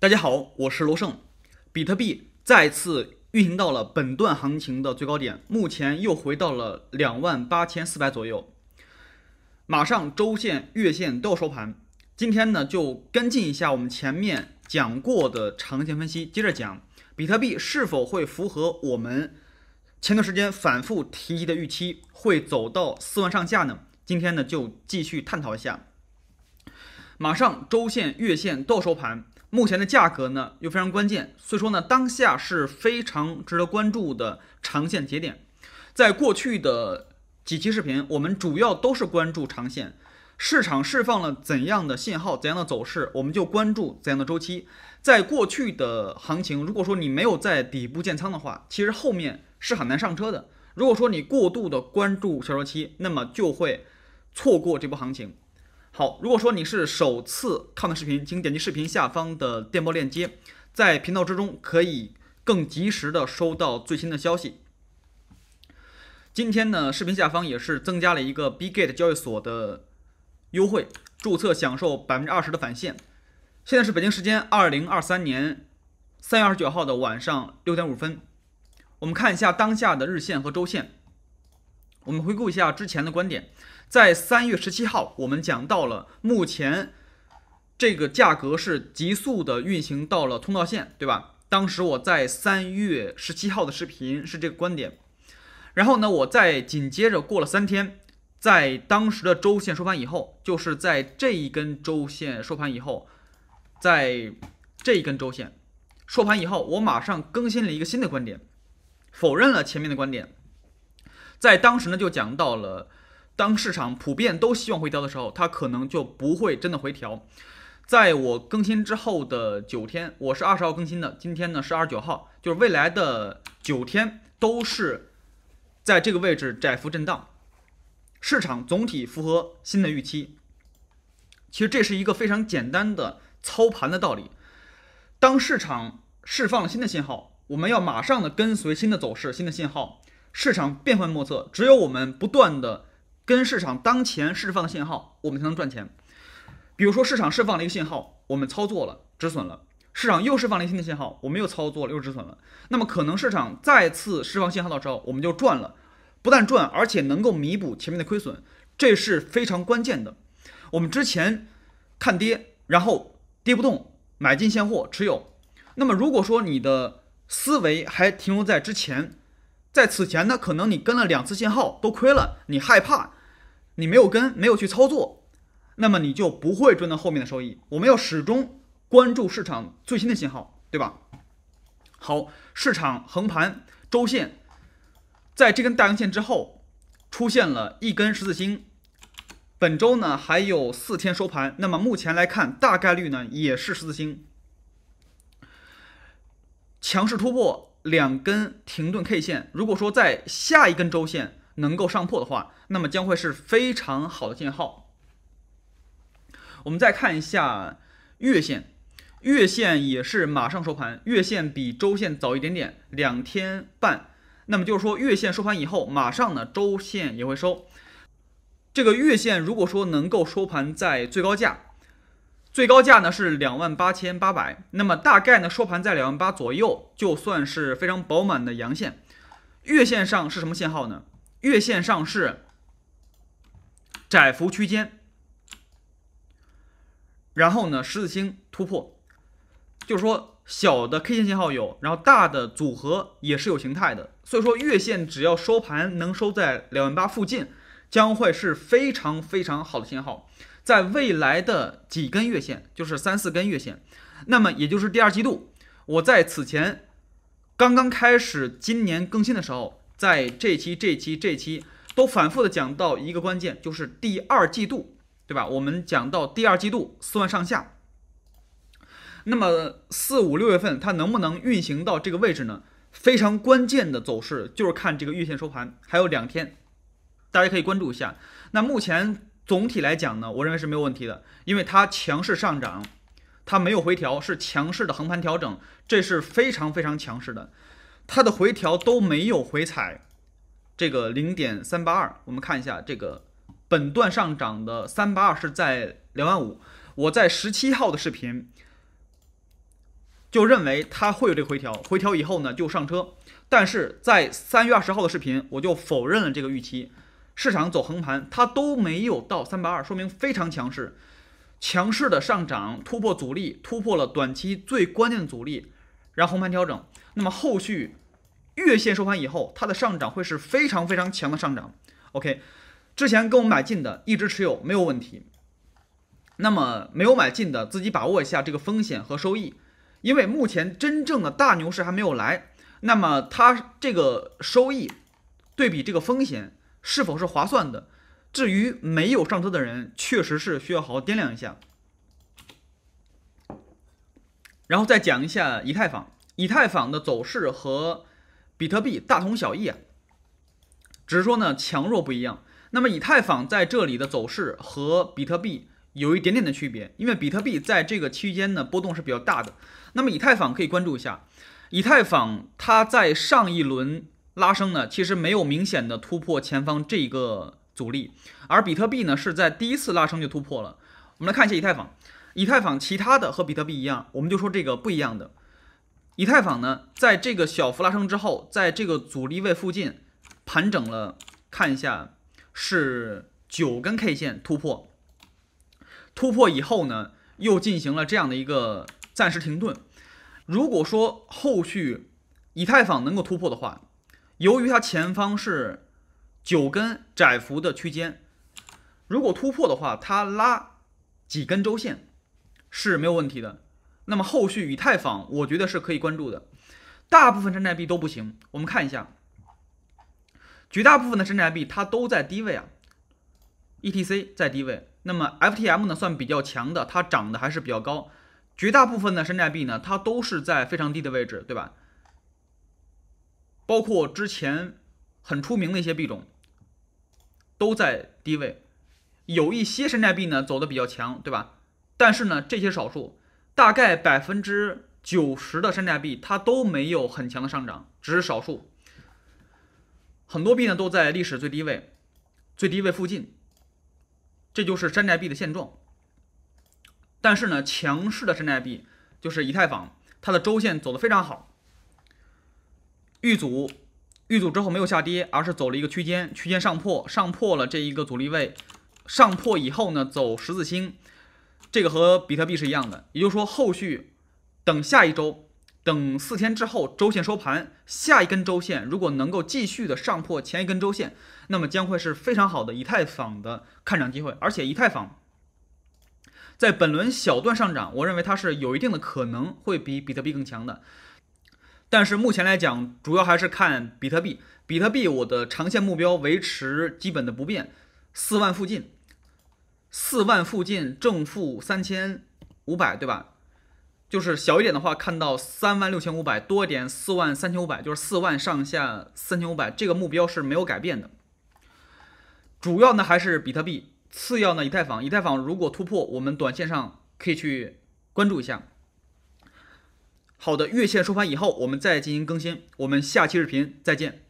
大家好，我是罗胜。比特币再次运行到了本段行情的最高点，目前又回到了两万八千四百左右。马上周线、月线都要收盘。今天呢，就跟进一下我们前面讲过的长线分析，接着讲比特币是否会符合我们前段时间反复提及的预期，会走到四万上下呢？今天呢，就继续探讨一下。马上周线、月线都收盘。目前的价格呢又非常关键，所以说呢，当下是非常值得关注的长线节点。在过去的几期视频，我们主要都是关注长线，市场释放了怎样的信号、怎样的走势，我们就关注怎样的周期。在过去的行情，如果说你没有在底部建仓的话，其实后面是很难上车的。如果说你过度的关注小周期，那么就会错过这波行情。好，如果说你是首次看的视频，请点击视频下方的电报链接，在频道之中可以更及时的收到最新的消息。今天呢，视频下方也是增加了一个 Bgate 交易所的优惠，注册享受百分之二十的返现。现在是北京时间二零二三年三月二十九号的晚上六点五分，我们看一下当下的日线和周线。我们回顾一下之前的观点，在三月十七号，我们讲到了目前这个价格是急速的运行到了通道线，对吧？当时我在三月十七号的视频是这个观点。然后呢，我在紧接着过了三天，在当时的周线收盘以后，就是在这一根周线收盘以后，在这一根周线收盘以后，我马上更新了一个新的观点，否认了前面的观点。在当时呢，就讲到了，当市场普遍都希望回调的时候，它可能就不会真的回调。在我更新之后的九天，我是二十号更新的，今天呢是二十九号，就是未来的九天都是在这个位置窄幅震荡，市场总体符合新的预期。其实这是一个非常简单的操盘的道理，当市场释放了新的信号，我们要马上的跟随新的走势、新的信号。市场变幻莫测，只有我们不断的跟市场当前释放的信号，我们才能赚钱。比如说，市场释放了一个信号，我们操作了，止损了；市场又释放了一新的信号，我们又操作了，又止损了。那么，可能市场再次释放信号的时候，我们就赚了，不但赚，而且能够弥补前面的亏损，这是非常关键的。我们之前看跌，然后跌不动，买进现货持有。那么，如果说你的思维还停留在之前，在此前呢，可能你跟了两次信号都亏了，你害怕，你没有跟，没有去操作，那么你就不会赚到后面的收益。我们要始终关注市场最新的信号，对吧？好，市场横盘，周线在这根大阳线之后出现了一根十字星。本周呢还有四天收盘，那么目前来看大概率呢也是十字星强势突破。两根停顿 K 线，如果说在下一根周线能够上破的话，那么将会是非常好的信号。我们再看一下月线，月线也是马上收盘，月线比周线早一点点，两天半。那么就是说月线收盘以后，马上呢周线也会收。这个月线如果说能够收盘在最高价。最高价呢是两万八千八百，那么大概呢收盘在两万八左右，就算是非常饱满的阳线。月线上是什么信号呢？月线上是窄幅区间，然后呢十字星突破，就是说小的 K 线信号有，然后大的组合也是有形态的。所以说月线只要收盘能收在两万八附近，将会是非常非常好的信号。在未来的几根月线，就是三四根月线，那么也就是第二季度。我在此前刚刚开始今年更新的时候，在这期、这期、这期都反复的讲到一个关键，就是第二季度，对吧？我们讲到第二季度四万上下，那么四五六月份它能不能运行到这个位置呢？非常关键的走势就是看这个月线收盘，还有两天，大家可以关注一下。那目前。总体来讲呢，我认为是没有问题的，因为它强势上涨，它没有回调，是强势的横盘调整，这是非常非常强势的，它的回调都没有回踩这个零点三八二。我们看一下这个本段上涨的三八二是在两万五，我在十七号的视频就认为它会有这个回调，回调以后呢就上车，但是在三月二十号的视频我就否认了这个预期。市场走横盘，它都没有到三百二，说明非常强势，强势的上涨突破阻力，突破了短期最关键的阻力，然后横盘调整。那么后续月线收盘以后，它的上涨会是非常非常强的上涨。OK，之前跟我们买进的一直持有没有问题，那么没有买进的自己把握一下这个风险和收益，因为目前真正的大牛市还没有来，那么它这个收益对比这个风险。是否是划算的？至于没有上车的人，确实是需要好好掂量一下。然后再讲一下以太坊，以太坊的走势和比特币大同小异啊，只是说呢强弱不一样。那么以太坊在这里的走势和比特币有一点点的区别，因为比特币在这个期间呢波动是比较大的。那么以太坊可以关注一下，以太坊它在上一轮。拉升呢，其实没有明显的突破前方这一个阻力，而比特币呢是在第一次拉升就突破了。我们来看一下以太坊，以太坊其他的和比特币一样，我们就说这个不一样的。以太坊呢，在这个小幅拉升之后，在这个阻力位附近盘整了，看一下是九根 K 线突破，突破以后呢，又进行了这样的一个暂时停顿。如果说后续以太坊能够突破的话，由于它前方是九根窄幅的区间，如果突破的话，它拉几根周线是没有问题的。那么后续以太坊，我觉得是可以关注的。大部分山寨币都不行，我们看一下，绝大部分的山寨币它都在低位啊，ETC 在低位。那么 FTM 呢算比较强的，它涨得还是比较高。绝大部分的山寨币呢，它都是在非常低的位置，对吧？包括之前很出名的一些币种，都在低位，有一些山寨币呢走的比较强，对吧？但是呢，这些少数，大概百分之九十的山寨币它都没有很强的上涨，只是少数，很多币呢都在历史最低位，最低位附近，这就是山寨币的现状。但是呢，强势的山寨币就是以太坊，它的周线走的非常好。遇阻，遇阻之后没有下跌，而是走了一个区间，区间上破，上破了这一个阻力位，上破以后呢，走十字星，这个和比特币是一样的。也就是说，后续等下一周，等四天之后周线收盘，下一根周线如果能够继续的上破前一根周线，那么将会是非常好的以太坊的看涨机会。而且，以太坊在本轮小段上涨，我认为它是有一定的可能会比比特币更强的。但是目前来讲，主要还是看比特币。比特币我的长线目标维持基本的不变，四万附近，四万附近正负三千五百，对吧？就是小一点的话，看到三万六千五百多点，四万三千五百，就是四万上下三千五百这个目标是没有改变的。主要呢还是比特币，次要呢以太坊。以太坊如果突破，我们短线上可以去关注一下。好的，月线收盘以后，我们再进行更新。我们下期视频再见。